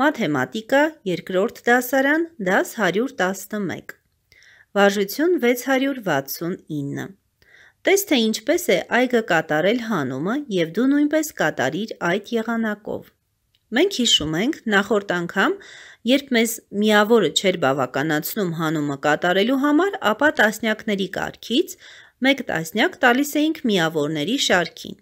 Մաթեմատիկա, երկրորդ դասարան, դաս 111։ Վարժություն 669։ Տես թե ինչպես է այգը կատարել հանումը եւ դու նույնպես կատարիր այդ եղանակով։ Մենք հիշում ենք նախորդ անգամ, երբ մեզ միավորը չէր բավականացնում հանումը կատարելու համար, ապա տասնյակների կարգից մեկ տասնյակ տալիս էինք միավորների շարքին։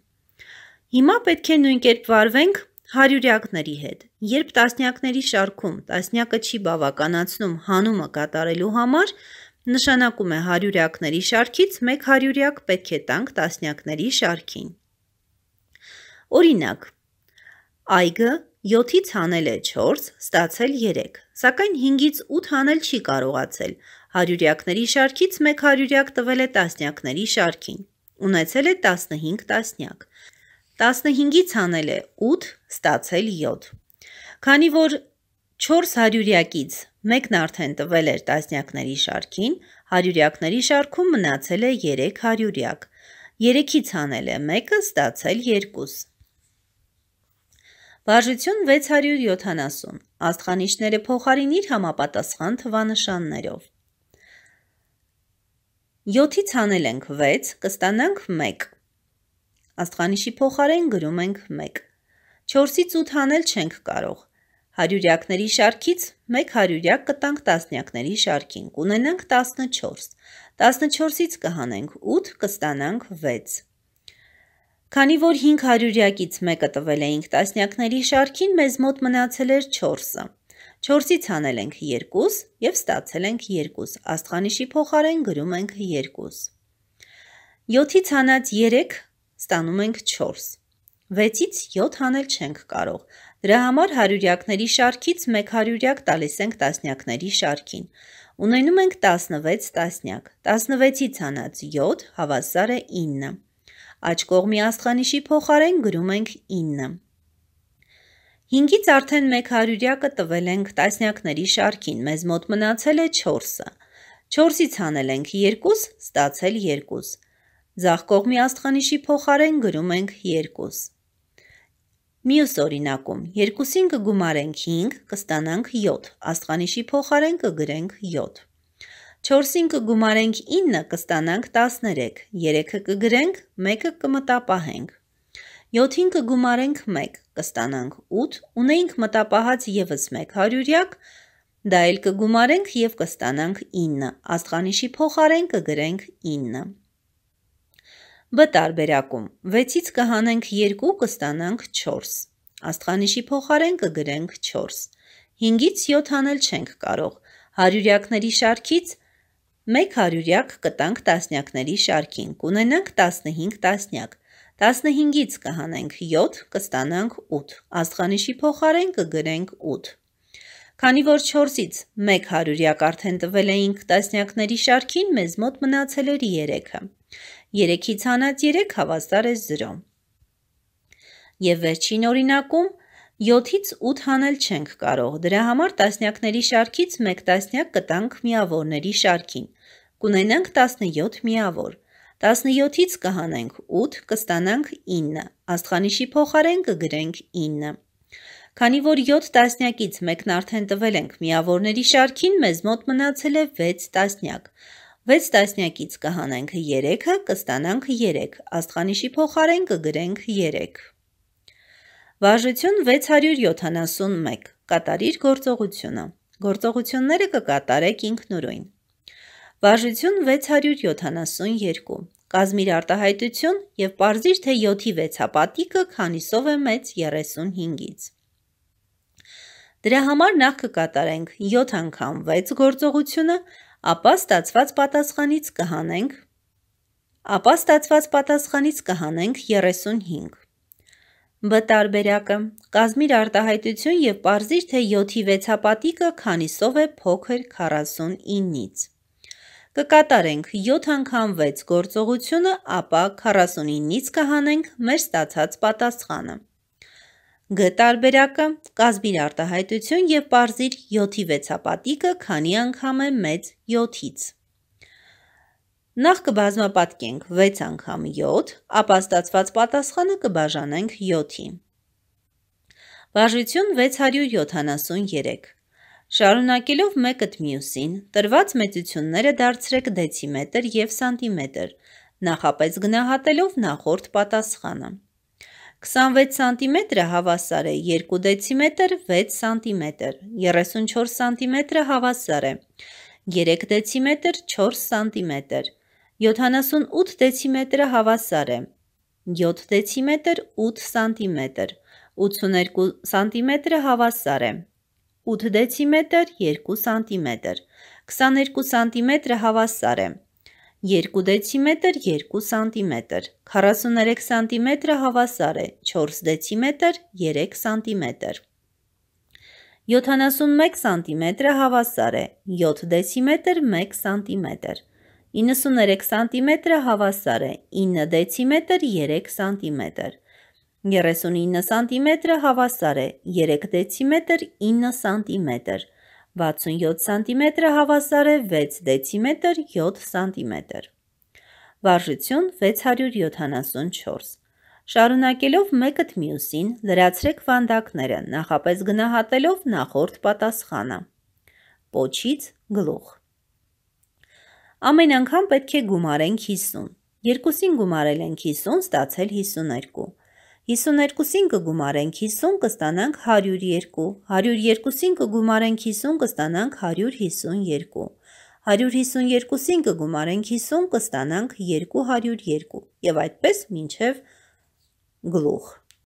Հիմա պետք է նույն կերպ վարվենք հարյուրյակների հետ։ Երբ տասնյակների շարքում տասնյակը չի բավականացնում հանումը կատարելու համար, նշանակում է հարյուրյակների շարքից մեկ հարյուրյակ պետք է տանք տասնյակների շարքին։ Օրինակ, այգը 7-ից հանել է 4, ստացել 3, սակայն 5-ից 8 հանել չի կարողացել։ Հարյուրյակների շարքից մեկ հարյուրյակ տվել է տասնյակների շարքին։ Ունեցել է 15 տասնյակ։ 15-ից անել է 8, ստացել 7։ Քանի որ 400-յակից մեկն արդեն տվել էր տասնյակների շարքին, 100-յակների շարքում մնացել է 300-յակ։ 3-ից անել է 1-ը, ստացել 2։ Վարժություն 670, աստխանիշները փոխարինիր համապատասխան թվանշաններով։ 7-ից անել ենք 6, կստանանք 1, Աստղանիշի փոխարեն գրում ենք 1։ 4-ից 8 հանել չենք կարող։ Հարյուրյակների շարքից 1 հարյուրյակ կտանք տասնյակների շարքին, կունենանք 14։ 14-ից կհանենք 8, կստանանք 6։ Քանի որ 5 հարյուրյակից մեկը տվել էինք տասնյակների շարքին, մեզ մոտ մնացել էր 4-ը։ 4-ից հանել ենք 2 եւ ստացել ենք 2։ Աստղանիշի փոխարեն գրում ենք 2։ 7-ից հանած 3 ստանում ենք 4։ 6-ից 7 անել չենք կարող։ Դրա համար հարյուրյակների շարքից 1 հարյուրյակ տալիս ենք տասնյակների շարքին։ Ունենում ենք 16 տասնյակ։ 16-ից հանած 7 հավասար է 9։ Աջ կողմի աստղանիշի փոխարեն գրում ենք 9։ 5-ից արդեն 1 հարյուրյակը տվել ենք տասնյակների շարքին, մեզ մոտ մնացել է 4-ը։ 4-ից հանել ենք 2, ստացել 2։ Ձախ կողմի աստխանիշի փոխարեն գրում ենք 2։ Մյուս օրինակում 2-ին կգումարենք 5, կստանանք 7, աստխանիշի փոխարեն կգրենք 7։ 4-ին կգումարենք 9, կստանանք 13, 3-ը կգրենք, 1-ը կմտապահենք։ 7-ին կգումարենք 1, կստանանք 8, ունեինք մտապահած եւս 1 հարյուրյակ, դա էլ կգումարենք եւ կստանանք 9, աստղանիշի փոխարեն կգրենք 9։ Վտարբերակում 6-ից կհանենք 2, կստանանք 4։ Աստղանիշի փոխարեն կգրենք 4։ 5-ից 7 անել չենք կարող։ Հարյուրյակների շարքից 1 հարյուրյակ կտանք տասնյակների շարքին, կունենանք 15 տասնյակ։ 15-ից կհանենք 7, կստանանք 8։ Աստղանիշի փոխարեն կգրենք 8։ Քանի որ 4-ից 1 հարյուրյակ արդեն տվել էինք տասնյակների շարքին, մեզ մոտ մնացել էր 3-ը։ 3-ից հանած 3 հավասար է 0։ Եվ վերջին օրինակում 7-ից 8 հանել չենք կարող, դրա համար տասնյակների շարքից 1 տասնյակ կտանք միավորների շարքին, կունենանք 17 միավոր, 17-ից կհանենք 8, կստանանք 9, աստխանիշի փոխարեն կգրենք 9։ Քանի որ 7 տասնյակից մեկն արդեն տվել ենք միավորների շարքին, մեզ մոտ մնացել է 6 տասնյակ, Վեց տասնյակից կհանենք 3-ը, կստանանք 3, աստխանիշի փոխարեն կգրենք 3։ Վարժություն 671, կատարիր գործողությունը։ Գործողությունները կկատարեք ինքնուրույն։ Վարժություն 672, կազմիր արտահայտություն և պարզիր, թե 7-ի 6 հապատիկը քանիսով է մեծ 35-ից։ Դրա համար նախ կկատարենք 7 անգամ 6 գործողությունը, ապա ստացված պատասխանից կհանենք ապա ստացված պատասխանից կհանենք 35 Բ տարբերակը կազմիր արտահայտություն եւ parzիր թե 7-ի 6 հապատիկը քանիսով է փոքր 49-ից Կկատարենք 7 անգամ 6 գործողությունը, ապա 49-ից կհանենք մեր ստացած պատասխանը Գ տարբերակը կազմիր արտահայտություն եւ parzir 7-ի 6-ապատիկը քանի անգամ է մեծ 7-ից։ Նախ կբազմապատկենք 6 անգամ 7, ապա ստացված պատասխանը կբաժանենք 7-ի։ Բաժություն 673։ Շարունակելով մեկըտ մյուսին, տրված մեծությունները դարձրեք դեցիմետր և սանտիմետր, նախապես գնահատելով նախորդ պատասխանը։ 26 սանտիմետրը հավասար է 2 դեցիմետր 6 սանտիմետր, 34 սանտիմետրը հավասար է 3 դեցիմետր 4 սանտիմետր, 78 դեցիմետրը հավասար է 7 դեցիմետր 8 սանտիմետր, 82 սանտիմետրը հավասար է 8 դեցիմետր 2 սանտիմետր, 22 սանտիմետրը հավասար է 2 դեցիմետր 2 սանտիմետր, 43 սանտիմետրը հավասար է 4 դեցիմետր 3 սանտիմետր, 71 սանտիմետրը հավասար է 7 դեցիմետր 1 սանտիմետր, 93 սանտիմետրը հավասար է 9 դեցիմետր 3 սանտիմետր, 39 սանտիմետրը հավասար է 3 դեցիմետր 9 սանտիմետր, 67 սանտիմետրը հավասար է 6 դեցիմետր 7 սանտիմետր։ Վարժություն 674 Շարունակելով մեկըդ մյուսին, լրացրեք վանդակները, նախապես գնահատելով նախորդ պատասխանը։ Պոչից գլուխ։ Ամեն անգամ պետք է գումարենք 50։ Երկուսին գումարել ենք 50, ստացել 52։ 52-ին կգումարենք 50 կստանանք 102, 102-ին կգումարենք 50 կստանանք 152, 152-ին կգումարենք 50 կստանանք 202 և այդպես մինչև գլուխ։